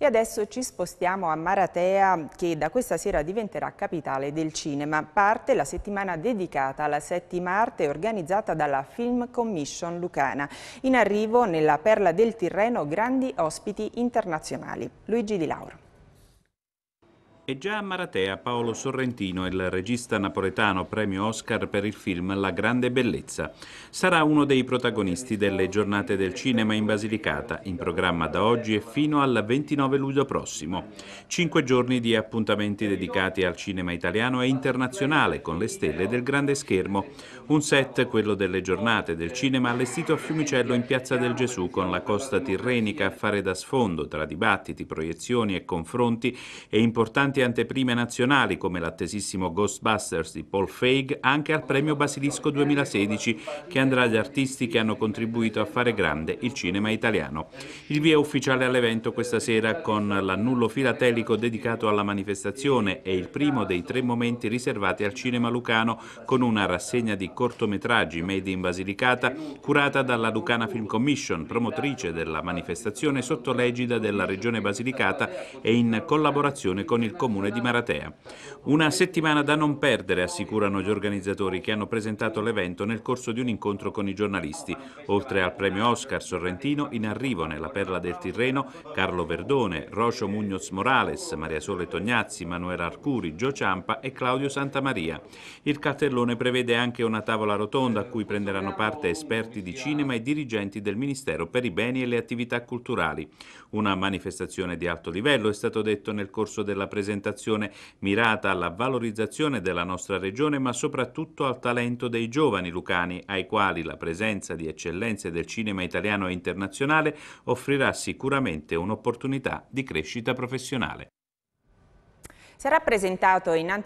E adesso ci spostiamo a Maratea che da questa sera diventerà capitale del cinema. Parte la settimana dedicata alla settima arte organizzata dalla Film Commission Lucana. In arrivo nella Perla del Tirreno grandi ospiti internazionali. Luigi Di Lauro. E già a Maratea Paolo Sorrentino, il regista napoletano premio Oscar per il film La grande bellezza, sarà uno dei protagonisti delle giornate del cinema in Basilicata, in programma da oggi e fino al 29 luglio prossimo. Cinque giorni di appuntamenti dedicati al cinema italiano e internazionale con le stelle del grande schermo. Un set, quello delle giornate del cinema, allestito a Fiumicello in Piazza del Gesù con la costa tirrenica a fare da sfondo tra dibattiti, proiezioni e confronti e importanti importanti anteprime nazionali come l'attesissimo Ghostbusters di Paul Feig anche al premio Basilisco 2016 che andrà agli artisti che hanno contribuito a fare grande il cinema italiano. Il via ufficiale all'evento questa sera con l'annullo filatelico dedicato alla manifestazione e il primo dei tre momenti riservati al cinema lucano con una rassegna di cortometraggi made in Basilicata curata dalla Lucana Film Commission, promotrice della manifestazione sotto l'egida della Regione Basilicata e in collaborazione con il Comune comune di Maratea. Una settimana da non perdere, assicurano gli organizzatori che hanno presentato l'evento nel corso di un incontro con i giornalisti. Oltre al premio Oscar Sorrentino, in arrivo nella Perla del Tirreno, Carlo Verdone, Rocio Mugnoz Morales, Maria Sole Tognazzi, Manuela Arcuri, Gio Ciampa e Claudio Santamaria. Il cartellone prevede anche una tavola rotonda a cui prenderanno parte esperti di cinema e dirigenti del Ministero per i beni e le attività culturali. Una manifestazione di alto livello è stato detto nel corso della presentazione rappresentazione mirata alla valorizzazione della nostra regione, ma soprattutto al talento dei giovani lucani, ai quali la presenza di eccellenze del cinema italiano e internazionale offrirà sicuramente un'opportunità di crescita professionale. Sarà presentato in anteprima